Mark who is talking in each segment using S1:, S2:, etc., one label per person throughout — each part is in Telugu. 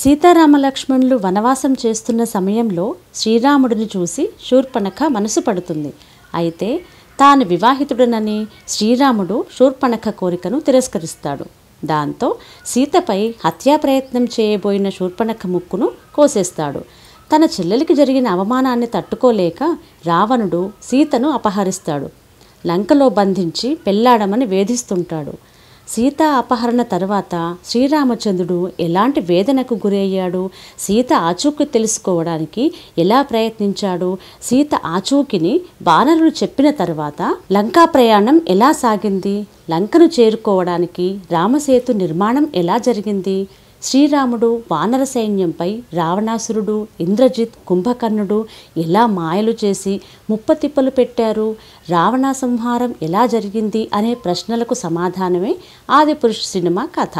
S1: సీతారామలక్ష్మణులు వనవాసం చేస్తున్న సమయంలో శ్రీరాముడిని చూసి శూర్పణఖ మనసు పడుతుంది అయితే తాను వివాహితుడనని శ్రీరాముడు శూర్పణఖ కోరికను తిరస్కరిస్తాడు దాంతో సీతపై హత్యా ప్రయత్నం చేయబోయిన శూర్పణఖ ముక్కును కోసేస్తాడు తన చెల్లెలికి జరిగిన అవమానాన్ని తట్టుకోలేక రావణుడు సీతను అపహరిస్తాడు లంకలో బంధించి పెళ్లాడమని వేధిస్తుంటాడు సీత అపహరణ తర్వాత శ్రీరామచంద్రుడు ఎలాంటి వేదనకు గురయ్యాడు సీత ఆచూకీ తెలుసుకోవడానికి ఎలా ప్రయత్నించాడు సీత ఆచూకిని బాణరులు చెప్పిన తర్వాత లంకా ప్రయాణం ఎలా సాగింది లంకను చేరుకోవడానికి రామసేతు నిర్మాణం ఎలా జరిగింది శ్రీరాముడు వానర సైన్యంపై రావణాసురుడు ఇంద్రజిత్ కుంభకర్ణుడు ఎలా మాయలు చేసి ముప్పతిప్పలు పెట్టారు రావణ సంహారం ఎలా జరిగింది అనే ప్రశ్నలకు సమాధానమే ఆదిపురుష సినిమా కథ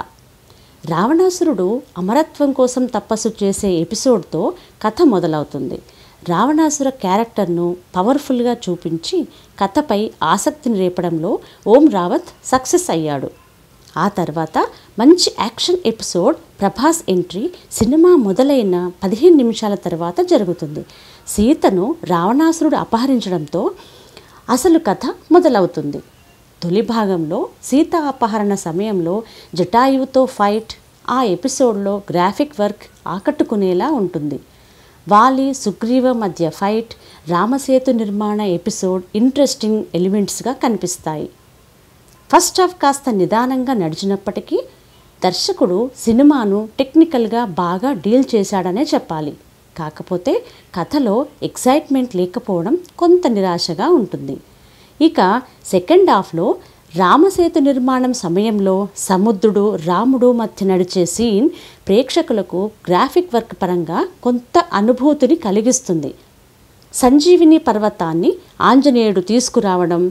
S1: రావణాసురుడు అమరత్వం కోసం తపస్సు చేసే ఎపిసోడ్తో కథ మొదలవుతుంది రావణాసుర క్యారెక్టర్ను పవర్ఫుల్గా చూపించి కథపై ఆసక్తిని రేపడంలో ఓం రావత్ సక్సెస్ అయ్యాడు ఆ తర్వాత మంచి action episode Prabhas entry cinema మొదలైన పదిహేను నిమిషాల తర్వాత జరుగుతుంది సీతను రావణాసురుడు అపహరించడంతో అసలు కథ మొదలవుతుంది తొలి భాగంలో సీత అపహరణ సమయంలో జటాయువుతో ఫైట్ ఆ ఎపిసోడ్లో గ్రాఫిక్ వర్క్ ఆకట్టుకునేలా ఉంటుంది వాలి సుగ్రీవ మధ్య ఫైట్ రామసేతు నిర్మాణ ఎపిసోడ్ ఇంట్రెస్టింగ్ ఎలిమెంట్స్గా కనిపిస్తాయి ఫస్ట్ హాఫ్ కాస్త నిదానంగా నడిచినప్పటికీ దర్శకుడు సినిమాను టెక్నికల్గా బాగా డీల్ చేశాడనే చెప్పాలి కాకపోతే కథలో ఎక్సైట్మెంట్ లేకపోవడం కొంత నిరాశగా ఉంటుంది ఇక సెకండ్ హాఫ్లో రామసేతు నిర్మాణం సమయంలో సముద్రుడు రాముడు మధ్య నడిచే సీన్ ప్రేక్షకులకు గ్రాఫిక్ వర్క్ పరంగా కొంత అనుభూతిని కలిగిస్తుంది సంజీవిని పర్వతాన్ని ఆంజనేయుడు తీసుకురావడం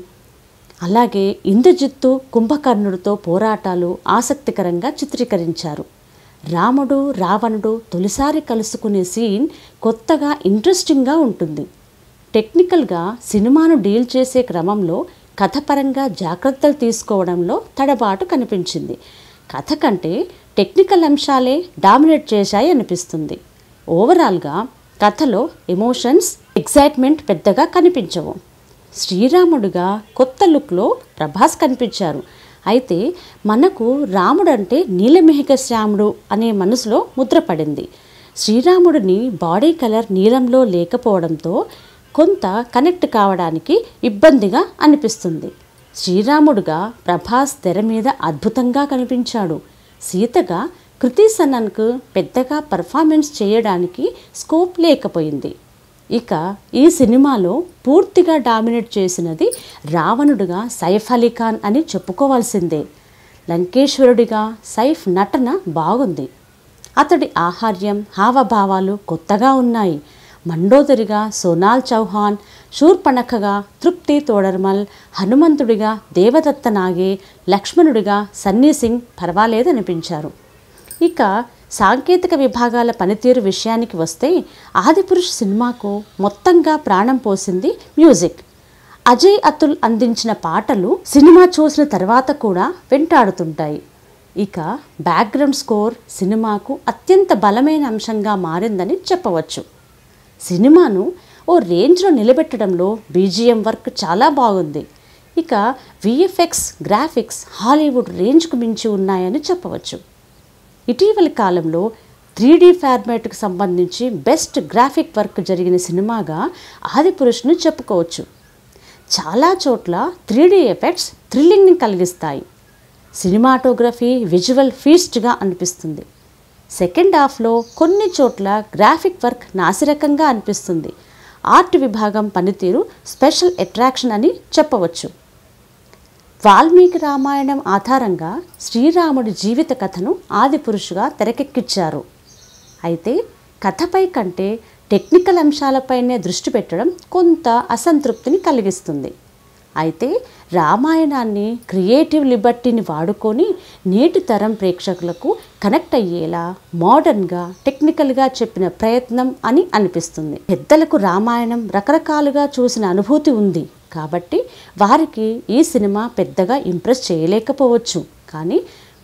S1: అలాగే ఇంద్రజిత్తు కుంభకర్ణుడితో పోరాటాలు ఆసక్తికరంగా చిత్రీకరించారు రాముడు రావణుడు తొలిసారి కలుసుకునే సీన్ కొత్తగా ఇంట్రెస్టింగ్గా ఉంటుంది టెక్నికల్గా సినిమాను డీల్ చేసే క్రమంలో కథపరంగా జాగ్రత్తలు తీసుకోవడంలో తడబాటు కనిపించింది కథ కంటే టెక్నికల్ అంశాలే డామినేట్ చేశాయి అనిపిస్తుంది ఓవరాల్గా కథలో ఎమోషన్స్ ఎగ్జైట్మెంట్ పెద్దగా కనిపించవు శ్రీరాముడుగా కొత్త లుక్లో ప్రభాస్ కనిపించారు అయితే మనకు రాముడు అంటే నీలమిహిక శ్యాముడు అనే మనసులో ముద్రపడింది శ్రీరాముడిని బాడీ కలర్ నీలంలో లేకపోవడంతో కొంత కనెక్ట్ కావడానికి ఇబ్బందిగా అనిపిస్తుంది శ్రీరాముడుగా ప్రభాస్ తెర మీద అద్భుతంగా కనిపించాడు సీతగా కృతి సనన్కు పెద్దగా పర్ఫార్మెన్స్ చేయడానికి స్కోప్ లేకపోయింది ఇక ఈ సినిమాలో పూర్తిగా డామినేట్ చేసినది రావణుడిగా సైఫ్ అలీ ఖాన్ అని చెప్పుకోవాల్సిందే లంకేశ్వరుడిగా సైఫ్ నటన బాగుంది అతడి ఆహార్యం హావభావాలు కొత్తగా ఉన్నాయి మండోదరిగా సోనాల్ చౌహాన్ శూర్పణఖగా తృప్తి తోడర్మల్ హనుమంతుడిగా దేవదత్త నాగే లక్ష్మణుడిగా సన్నీ సింగ్ పర్వాలేదనిపించారు ఇక సాంకేతిక విభాగాల పనితీరు విషయానికి వస్తే ఆదిపురుష్ సినిమాకు మొత్తంగా ప్రాణం పోసింది మ్యూజిక్ అజయ్ అతుల్ అందించిన పాటలు సినిమా చూసిన తర్వాత కూడా వెంటాడుతుంటాయి ఇక బ్యాక్గ్రౌండ్ స్కోర్ సినిమాకు అత్యంత బలమైన అంశంగా మారిందని చెప్పవచ్చు సినిమాను ఓ రేంజ్లో నిలబెట్టడంలో బీజిఎం వర్క్ చాలా బాగుంది ఇక విఎఫ్ఎక్స్ గ్రాఫిక్స్ హాలీవుడ్ రేంజ్కు మించి ఉన్నాయని చెప్పవచ్చు ఇటీవలి కాలంలో త్రీ డీ ఫార్మాట్కు సంబంధించి బెస్ట్ గ్రాఫిక్ వర్క్ జరిగిన సినిమాగా ఆదిపురుషుని చెప్పుకోవచ్చు చాలా చోట్ల త్రీ డీ ఎఫెక్ట్స్ థ్రిల్లింగ్ని కలిగిస్తాయి సినిమాటోగ్రఫీ విజువల్ ఫీస్ట్గా అనిపిస్తుంది సెకండ్ హాఫ్లో కొన్ని చోట్ల గ్రాఫిక్ వర్క్ నాసిరకంగా అనిపిస్తుంది ఆర్ట్ విభాగం పనితీరు స్పెషల్ అట్రాక్షన్ అని చెప్పవచ్చు వాల్మీకి రామాయణం ఆధారంగా శ్రీరాముడి జీవిత కథను ఆది పురుషుగా తెరకెక్కించారు అయితే కథపై కంటే టెక్నికల్ అంశాలపైనే దృష్టి పెట్టడం కొంత అసంతృప్తిని కలిగిస్తుంది అయితే రామాయణాన్ని క్రియేటివ్ లిబర్టీని వాడుకొని నేటి తరం ప్రేక్షకులకు కనెక్ట్ అయ్యేలా మోడర్న్గా టెక్నికల్గా చెప్పిన ప్రయత్నం అని అనిపిస్తుంది పెద్దలకు రామాయణం రకరకాలుగా చూసిన అనుభూతి ఉంది కాబట్టి వారికి ఈ సినిమా పెద్దగా ఇంప్రెస్ చేయలేకపోవచ్చు కానీ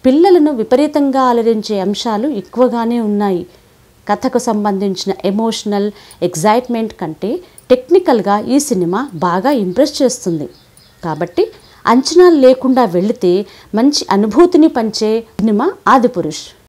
S1: పిల్లలను విపరీతంగా అలరించే అంశాలు ఎక్కువగానే ఉన్నాయి కథకు సంబంధించిన ఎమోషనల్ ఎగ్జైట్మెంట్ కంటే టెక్నికల్గా ఈ సినిమా బాగా ఇంప్రెస్ చేస్తుంది కాబట్టి అంచనాలు లేకుండా వెళితే మంచి అనుభూతిని పంచే సినిమా ఆదిపురుష్